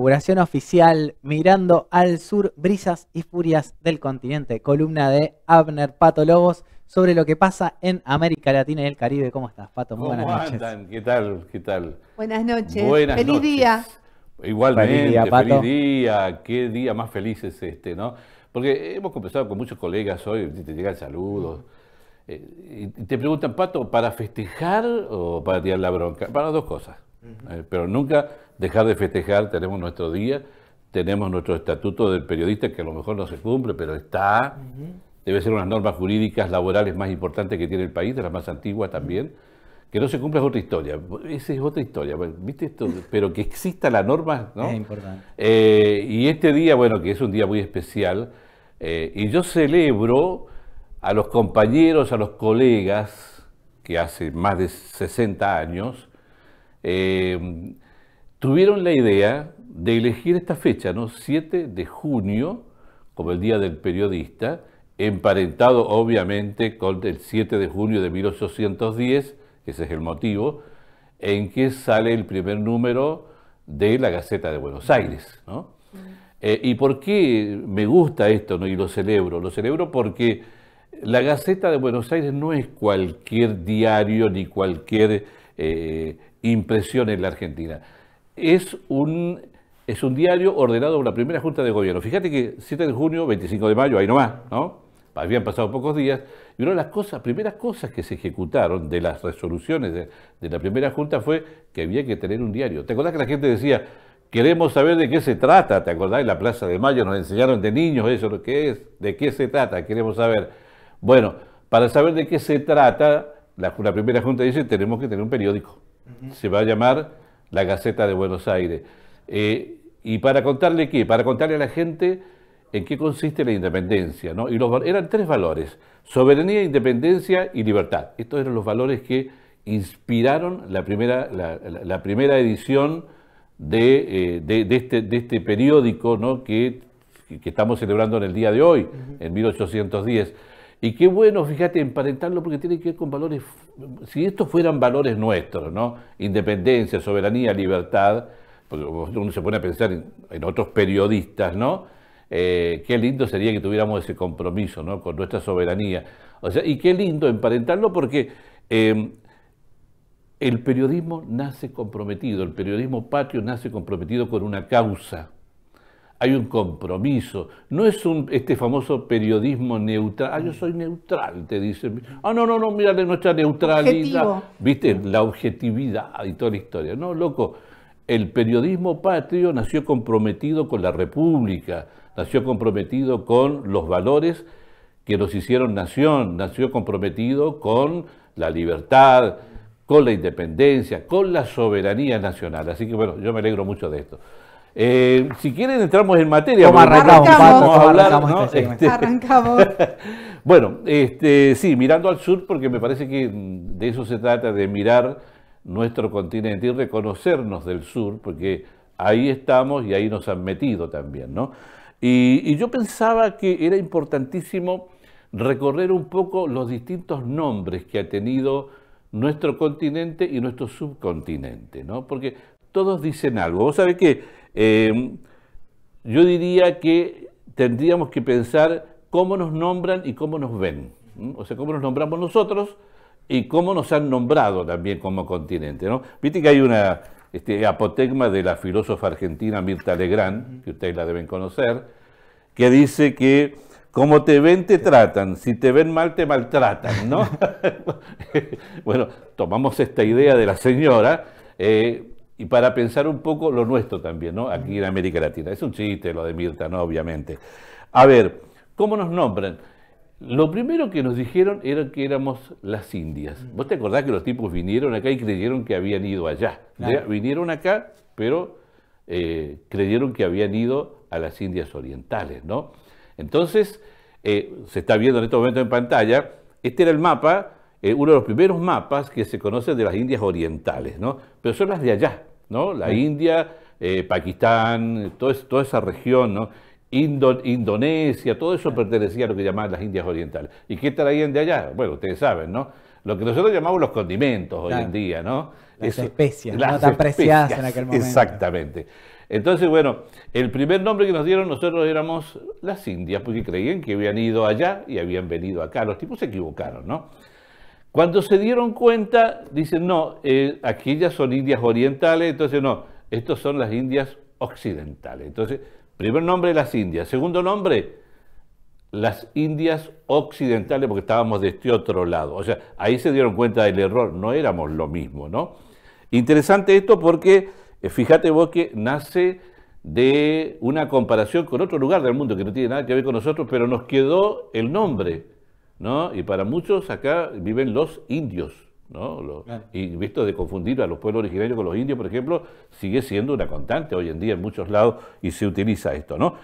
Inauguración oficial, mirando al sur, brisas y furias del continente. Columna de Abner Pato Lobos sobre lo que pasa en América Latina y el Caribe. ¿Cómo estás, Pato? Muy buenas noches. Andan? ¿Qué tal? ¿Qué tal? Buenas noches. feliz día. Igualmente, feliz día, Pato. feliz día. Qué día más feliz es este, ¿no? Porque hemos conversado con muchos colegas hoy, te llegan saludos. Eh, y te preguntan, Pato, ¿para festejar o para tirar la bronca? Para dos cosas. Eh, pero nunca dejar de festejar, tenemos nuestro día, tenemos nuestro estatuto del periodista que a lo mejor no se cumple, pero está, debe ser unas normas jurídicas laborales más importantes que tiene el país, de las más antiguas también. Que no se cumpla es otra historia, esa es otra historia, ¿viste esto? Pero que exista la norma, ¿no? Es importante. Eh, y este día, bueno, que es un día muy especial, eh, y yo celebro a los compañeros, a los colegas, que hace más de 60 años, eh, tuvieron la idea de elegir esta fecha, ¿no? 7 de junio, como el Día del Periodista, emparentado obviamente con el 7 de junio de 1810, ese es el motivo, en que sale el primer número de la Gaceta de Buenos Aires. ¿no? Eh, ¿Y por qué me gusta esto ¿no? y lo celebro? Lo celebro porque la Gaceta de Buenos Aires no es cualquier diario ni cualquier eh, impresión en la Argentina es un, es un diario ordenado por la primera Junta de Gobierno. Fíjate que 7 de junio, 25 de mayo, ahí nomás, ¿no? Habían pasado pocos días y una de las cosas, primeras cosas que se ejecutaron de las resoluciones de, la primera Junta fue que había que tener un diario. ¿Te acordás que la gente decía, queremos saber de qué se trata? ¿Te acordás? En la Plaza de Mayo nos enseñaron de niños eso, lo que es, de qué se trata, queremos saber. Bueno, para saber de qué se trata, la, primera Junta dice, tenemos que tener un periódico. Se va a llamar la Gaceta de Buenos Aires. Eh, y para contarle qué, para contarle a la gente en qué consiste la independencia, ¿no? Y los, eran tres valores, soberanía, independencia y libertad. Estos eran los valores que inspiraron la primera, la, primera edición eh, este, de, este, periódico ¿no? que, estamos celebrando en el día de hoy, en 1810. Y qué bueno, fíjate, emparentarlo porque tiene que ver con valores, si estos fueran valores nuestros, ¿no? Independencia, soberanía, libertad, porque uno se pone a pensar en, otros periodistas, ¿no? Eh, qué lindo sería que tuviéramos ese compromiso, ¿no? Con nuestra soberanía. O sea, y qué lindo emparentarlo porque em, el periodismo nace comprometido, el periodismo patrio nace comprometido con una causa hay un compromiso. No es un, este famoso periodismo neutral. Ah, yo soy neutral, te dicen. Ah, no, no, no, mira nuestra neutralidad. Viste, la objetividad y toda la historia. No, loco, el periodismo patrio nació comprometido con la República, nació comprometido con los valores que nos hicieron nación, nació comprometido con la libertad, con la independencia, con la soberanía nacional. Así que bueno, yo me alegro mucho de esto. Eh, si quieren entramos en materia. arrancamos, este este, bueno, este, sí, mirando al sur, porque me parece que de eso se trata, de mirar nuestro continente y reconocernos del sur, porque ahí estamos y ahí nos han metido también, ¿no? Y, yo pensaba que era importantísimo recorrer un poco los distintos nombres que ha tenido nuestro continente y nuestro subcontinente, ¿no? Porque todos dicen algo. Vos sabés que eh, yo diría que tendríamos que pensar cómo nos nombran y cómo nos ven, o sea, cómo nos nombramos nosotros y cómo nos han nombrado también como continente. ¿no? Viste que hay una este, apotegma de la filósofa argentina Mirta Legrand, que ustedes la deben conocer, que dice que como te ven, te tratan. Si te ven mal, te maltratan, bueno, tomamos esta idea de la señora eh, y para pensar un poco lo nuestro también, ¿no? Aquí en América Latina. Es un chiste lo de Mirta, ¿no? Obviamente. A ver, ¿cómo nos nombran? Lo primero que nos dijeron era que éramos las Indias. Mm. ¿Vos te acordás que los tipos vinieron acá y creyeron que habían ido allá? Vinieron acá, pero eh, creyeron que habían ido a las Indias Orientales, ¿no? Entonces, eh, se está viendo en este momento en pantalla, este era el mapa, eh, uno de los primeros mapas que se conocen de las Indias Orientales, ¿no? Pero son las de allá, ¿no? La India, eh, Pakistán, toda esa región, ¿no? Indonesia, todo eso pertenecía a lo que llamaban las Indias Orientales. ¿Y qué traían de allá? Bueno, ustedes saben, ¿no? Lo que nosotros llamamos los condimentos hoy en día, ¿no? Las especias, no tan preciadas en aquel momento. Exactamente. Entonces, bueno, el primer nombre que nos dieron nosotros éramos las Indias, porque creían que habían ido allá y habían venido acá. Los tipos se equivocaron, ¿no? Cuando se dieron cuenta, dicen, no, aquellas eh, aquí son indias orientales, entonces no, estos son las indias occidentales. Entonces, primer nombre, las indias. Segundo nombre, las indias occidentales, porque estábamos de este otro lado. O sea, ahí se dieron cuenta del error, no éramos lo mismo, ¿no? Interesante esto porque, eh, fíjate vos que nace de una comparación con otro lugar del mundo que no tiene nada que ver con nosotros, pero nos quedó el nombre ¿no? Y para muchos acá viven los indios, ¿no? Y visto de confundir a los pueblos originarios con los indios, por ejemplo, sigue siendo una constante hoy en día en muchos lados y se utiliza esto, ¿no?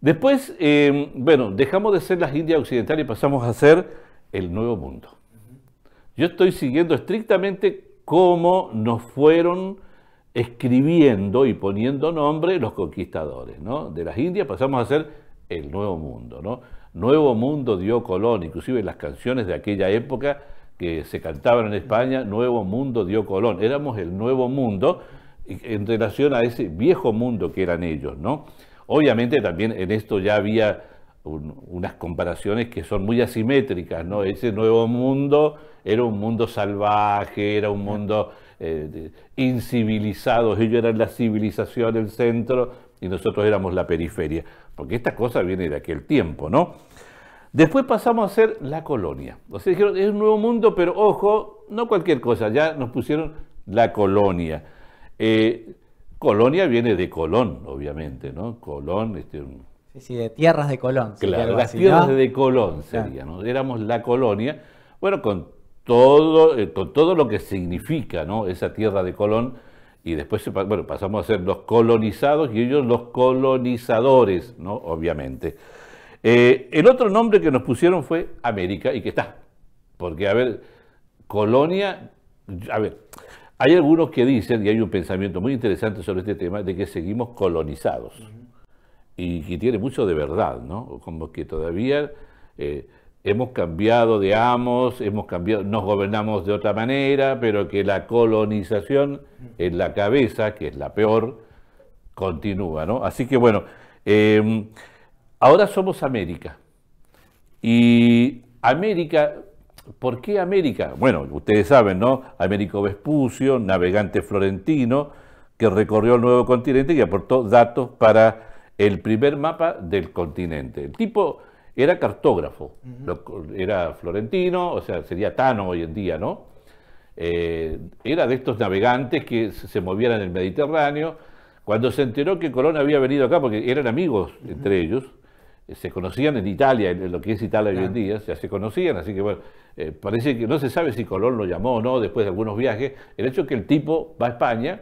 Después, eh, bueno, dejamos de ser las Indias occidentales y pasamos a ser el Nuevo Mundo. Yo estoy siguiendo estrictamente cómo nos fueron escribiendo y poniendo nombre los conquistadores, ¿no? De las Indias pasamos a ser el Nuevo Mundo, ¿no? Nuevo Mundo dio Colón, inclusive las canciones de aquella época que se cantaban en España, Nuevo Mundo dio Colón. Éramos el Nuevo Mundo en relación a ese viejo mundo que eran ellos, ¿no? Obviamente también en esto ya había unas comparaciones que son muy asimétricas, ¿no? Ese nuevo mundo era un mundo salvaje, era un mundo eh, incivilizado, ellos eran la civilización, el centro, y nosotros éramos la periferia porque esta cosa viene de aquel tiempo, ¿no? Después pasamos a ser la colonia. O sea, dijeron, es un nuevo mundo, pero ojo, no cualquier cosa, ya nos pusieron la colonia. Eh, colonia viene de Colón, obviamente, ¿no? Colón, este, Sí, sí, de tierras de Colón. Claro, las tierras de Colón sería, ¿no? Éramos la colonia, bueno, con todo, eh, con todo lo que significa, ¿no? Esa tierra de Colón, y después bueno, pasamos a ser los colonizados y ellos los colonizadores, ¿no? Obviamente. Eh, el otro nombre que nos pusieron fue América y que está. Porque, a ver, colonia, a ver, hay algunos que dicen, y hay un pensamiento muy interesante sobre este tema, de que seguimos colonizados. Y que tiene mucho de verdad, ¿no? Como que todavía eh, hemos cambiado de amos, hemos cambiado, nos gobernamos de otra manera, pero que la colonización en la cabeza, que es la peor, continúa, ¿no? Así que bueno, em, ahora somos América. Y América, ¿por qué América? Bueno, ustedes saben, ¿no? Américo Vespucio, navegante florentino, que recorrió el nuevo continente y aportó datos para el primer mapa del continente. El tipo era cartógrafo, era florentino, o sea, sería Tano hoy en día, ¿no? Eh, era de estos navegantes que se movían en el Mediterráneo. Cuando se enteró que Colón había venido acá, porque eran amigos entre ellos, eh, se conocían en Italia, en lo que es Italia hoy en día, ya se conocían, así que bueno, eh, parece que no se sabe si Colón lo llamó o no después de algunos viajes. El hecho es que el tipo va a España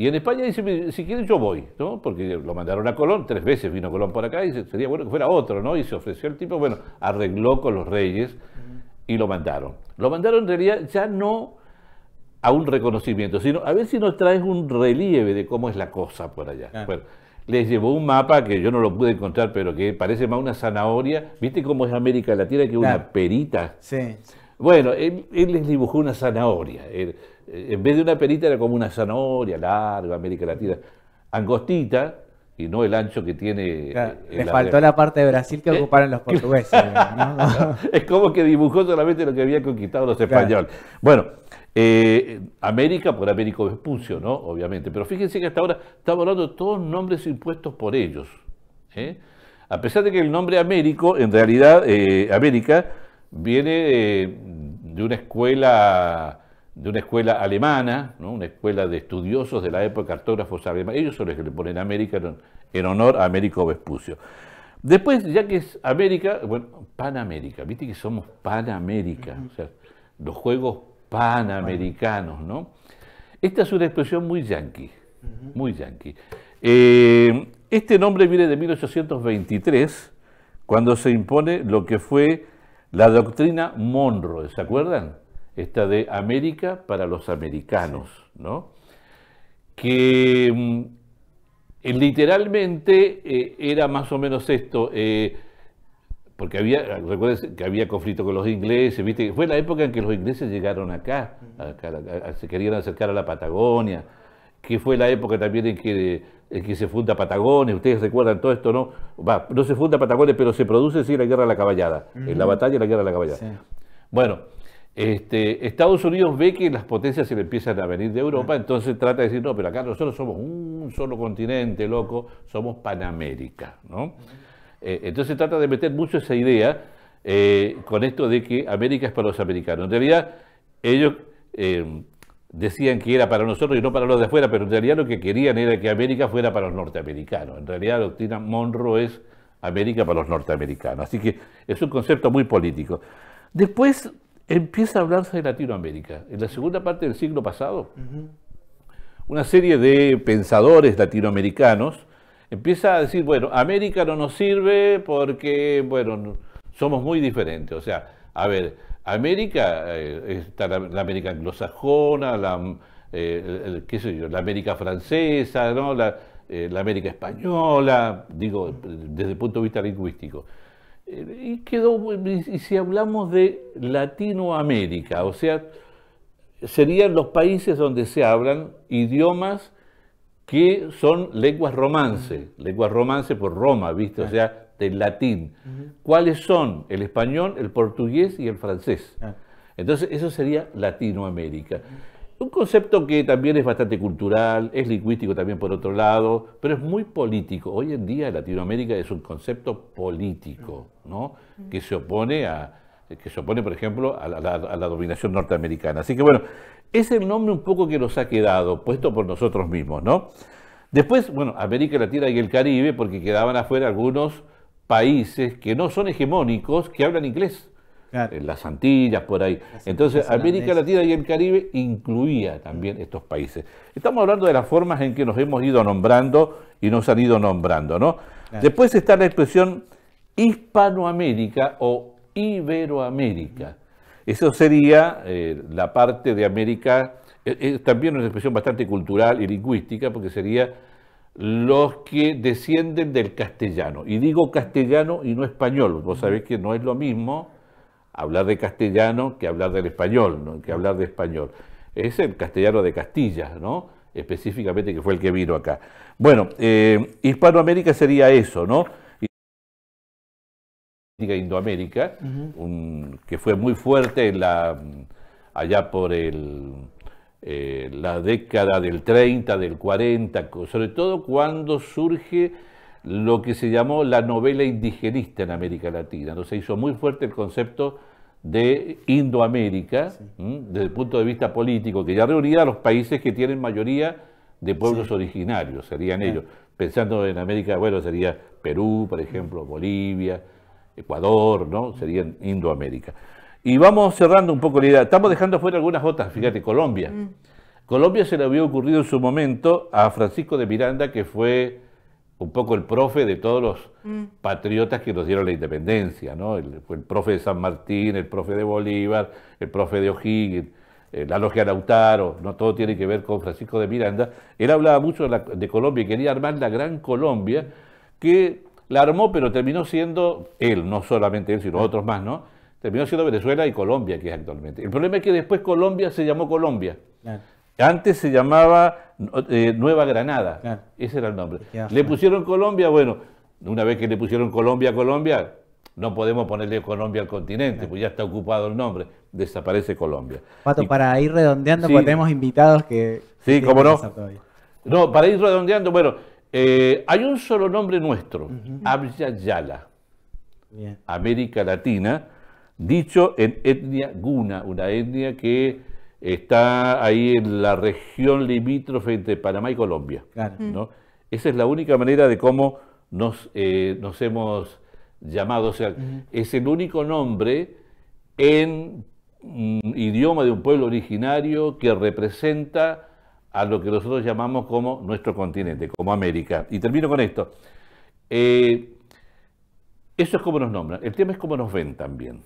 y en España dice, si quieres yo voy, ¿no? Porque lo mandaron a Colón, tres veces vino Colón por acá y sería bueno que fuera otro, ¿no? Y se ofreció el tipo, bueno, arregló con los reyes y lo mandaron. Lo mandaron en realidad ya no a un reconocimiento, sino a ver si nos traes un relieve de cómo es la cosa por allá. les llevó un mapa que yo no lo pude encontrar, pero que parece más una zanahoria. ¿Viste cómo es América Latina? Que una perita. Sí. Bueno, él, les dibujó una zanahoria. Eh, en vez de una perita era como una zanahoria larga, América Latina, angostita, y no el ancho que tiene. Eh, le faltó la parte de Brasil que ¿Eh? ocuparon los portugueses. es como que dibujó solamente lo que habían conquistado los españoles. Bueno, América por Américo Vespucio, ¿no? Obviamente. Pero fíjense que hasta ahora estamos hablando de todos nombres impuestos por ellos. A pesar de que el nombre Américo, en realidad, América, viene de una escuela de una escuela alemana, ¿no? una escuela de estudiosos de la época, cartógrafos alemanes, ellos son los que le ponen América en honor a Américo Vespucio. Después, ya que es América, bueno, Panamérica, viste que somos Panamérica, o sea, los Juegos Panamericanos, ¿no? Esta es una expresión muy yanqui, muy yanqui. Eh, este nombre viene de 1823, cuando se impone lo que fue la doctrina Monroe, ¿se acuerdan? esta de América para los americanos, ¿no? Que mm, eh, literalmente eh, era más o menos esto, eh, porque había, recuerden que había conflicto con los ingleses, ¿viste? Fue la época en que los ingleses llegaron acá, se querían acercar a la Patagonia, que fue la época también en que, que se funda Patagones, ustedes recuerdan todo esto, ¿no? Va, no se funda Patagones, pero se produce sí la guerra de la caballada, en la batalla de la guerra de la caballada. Bueno, este, Estados Unidos ve que las potencias se le empiezan a venir de Europa, entonces trata de decir, no, pero acá nosotros somos un solo continente, loco, somos Panamérica. ¿no? Eh, entonces trata de meter mucho esa idea eh, con esto de que América es para los americanos. En realidad, ellos eh, decían que era para nosotros y no para los de afuera, pero en realidad lo que querían era que América fuera para los norteamericanos. En realidad, la doctrina Monroe es América para los norteamericanos. Así que es un concepto muy político. Después empieza a hablarse de Latinoamérica. En la segunda parte del siglo pasado, una serie de pensadores latinoamericanos empieza a decir, bueno, América no nos sirve porque, bueno, somos muy diferentes. O sea, a ver, América eh, está la, América anglosajona, eh, la, América francesa, ¿no? la eh, América española, digo, desde el punto de vista lingüístico y quedó, y si hablamos de Latinoamérica, o sea, serían los países donde se hablan idiomas que son lenguas romance, lenguas romance por Roma, ¿viste? O sea, del latín. ¿Cuáles son? El español, el portugués y el francés. Ah. Entonces, eso sería Latinoamérica. Un concepto que también es bastante cultural, es lingüístico también por otro lado, pero es muy político. Hoy en día Latinoamérica es un concepto político, ¿no? Que se opone a, que se opone, por ejemplo, a la, dominación norteamericana. Así que bueno, es el nombre un poco que nos ha quedado, puesto por nosotros mismos, ¿no? Después, bueno, América Latina y el Caribe, porque quedaban afuera algunos países que no son hegemónicos, que hablan inglés. En las Antillas, por ahí. Entonces, América Latina y el Caribe incluía también estos países. Estamos hablando de las formas en que nos hemos ido nombrando y nos han ido nombrando, ¿no? Después está la expresión Hispanoamérica o Iberoamérica. Eso sería eh, la parte de América, eh, eh, también una expresión bastante cultural y lingüística, porque sería los que descienden del castellano. Y digo castellano y no español, vos sabés que no es lo mismo hablar de castellano que hablar del español, ¿no? que hablar de español. Es el castellano de Castilla, ¿no? específicamente que fue el que vino acá. Bueno, eh, Hispanoamérica sería eso, ¿no? Indoamérica, que fue muy fuerte en la, allá por el, eh, la década del 30, del 40, sobre todo cuando surge lo que se llamó la novela indigenista en América Latina. se hizo muy fuerte el concepto de Indoamérica, desde el punto de vista político, que ya reunía a los países que tienen mayoría de pueblos originarios, serían ellos. Pensando en América, bueno, sería Perú, por ejemplo, Bolivia, Ecuador, ¿no? Serían Indoamérica. Y vamos cerrando un poco la idea. Estamos dejando fuera algunas otras, fíjate, mm. Colombia. Mm. Colombia se le había ocurrido en su momento a Francisco de Miranda, que fue un poco el profe de todos los mm. patriotas que nos dieron la independencia, ¿no? El, profe de San Martín, el profe de Bolívar, el profe de O'Higgins, eh, la logia Lautaro, no todo tiene que ver con Francisco de Miranda. Él hablaba mucho de, Colombia y quería armar la gran Colombia, que la armó, pero terminó siendo él, no solamente él, sino ah. otros más, ¿no? Terminó siendo Venezuela y Colombia, que es actualmente. El problema es que después Colombia se llamó Colombia. Antes se llamaba eh, Nueva Granada. Ese era el nombre. le pusieron Colombia, bueno, una vez que le pusieron Colombia a Colombia, no podemos ponerle Colombia al continente, pues ya está ocupado el nombre. Desaparece Colombia. Pato, para ir redondeando, tenemos invitados que. Sí, cómo no. No, para ir redondeando, bueno, eh, hay un solo nombre nuestro, Abya Yala. América Latina, dicho en etnia guna, una etnia que está ahí en la región limítrofe entre Panamá y Colombia. Mm. Esa es la única manera de cómo nos, eh, hemos llamado. O sea, es el único nombre en idioma de un pueblo originario que representa a lo que nosotros llamamos como nuestro continente, como América. Y termino con esto. Eh, eso es como nos nombran. El tema es cómo nos ven también.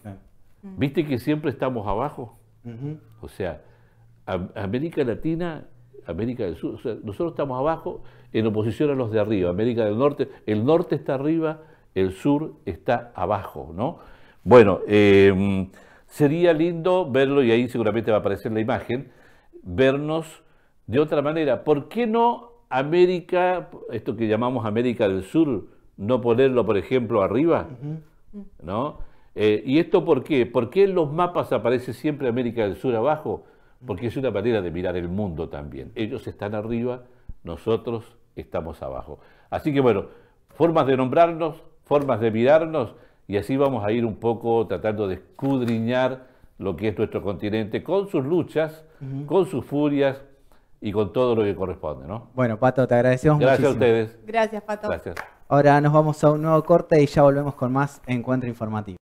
¿Viste que siempre estamos abajo? O sea, América Latina, América del Sur, nosotros estamos abajo en oposición a los de arriba. América del Norte, el norte está arriba, el sur está abajo, ¿no? Bueno, em, sería lindo verlo, y ahí seguramente va a aparecer la imagen, vernos de otra manera. ¿Por qué no América, esto que llamamos América del Sur, no ponerlo, por ejemplo, arriba? ¿No? Eh, ¿Y esto por qué? ¿Por qué en los mapas aparece siempre América del Sur abajo? Porque es una manera de mirar el mundo también. Ellos están arriba, nosotros estamos abajo. Así que bueno, formas de nombrarnos, formas de mirarnos, y así vamos a ir un poco tratando de escudriñar lo que es nuestro continente con sus luchas, con sus furias y con todo lo que corresponde, ¿no? Bueno, Pato, te agradecemos Gracias a ustedes. Gracias, Pato. Gracias. Ahora nos vamos a un nuevo corte y ya volvemos con más Encuentro Informativo.